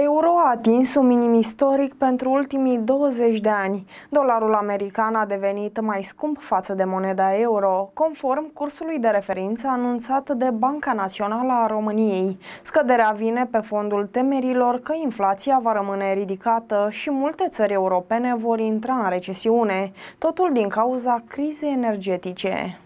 Euro a atins un minim istoric pentru ultimii 20 de ani. Dolarul american a devenit mai scump față de moneda euro, conform cursului de referință anunțat de Banca Națională a României. Scăderea vine pe fondul temerilor că inflația va rămâne ridicată și multe țări europene vor intra în recesiune, totul din cauza crizei energetice.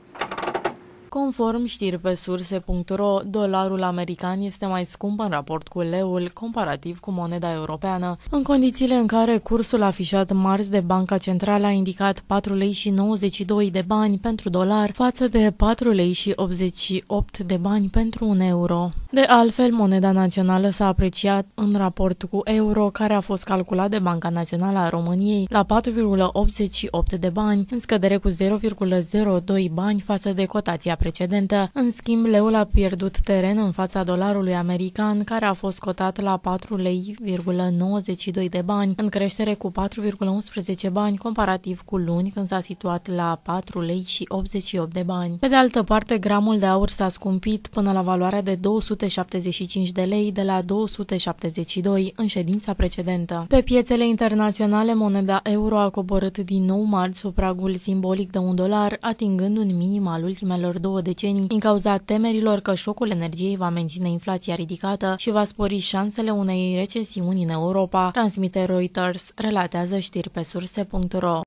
Conform știri pe surse.ro, dolarul american este mai scump în raport cu leul comparativ cu moneda europeană, în condițiile în care cursul afișat marți de Banca Centrală a indicat 4 lei și 92 de bani pentru dolar față de 4 lei și 88 de bani pentru un euro. De altfel, moneda națională s-a apreciat în raport cu euro, care a fost calculat de Banca Națională a României la 4,88 de bani, în scădere cu 0,02 bani față de cotația precedentă. În schimb, leul a pierdut teren în fața dolarului american, care a fost cotat la 4,92 lei de bani, în creștere cu 4,11 bani comparativ cu luni, când s-a situat la 4 lei și 88 de bani. Pe de altă parte, gramul de aur s-a scumpit până la valoarea de 200 275 de lei de la 272 în ședința precedentă. Pe piețele internaționale, moneda euro a coborât din nou marți sub pragul simbolic de un dolar, atingând un minim al ultimelor două decenii, din cauza temerilor că șocul energiei va menține inflația ridicată și va spori șansele unei recesiuni în Europa, transmite Reuters, relatează știri pe surse.ro.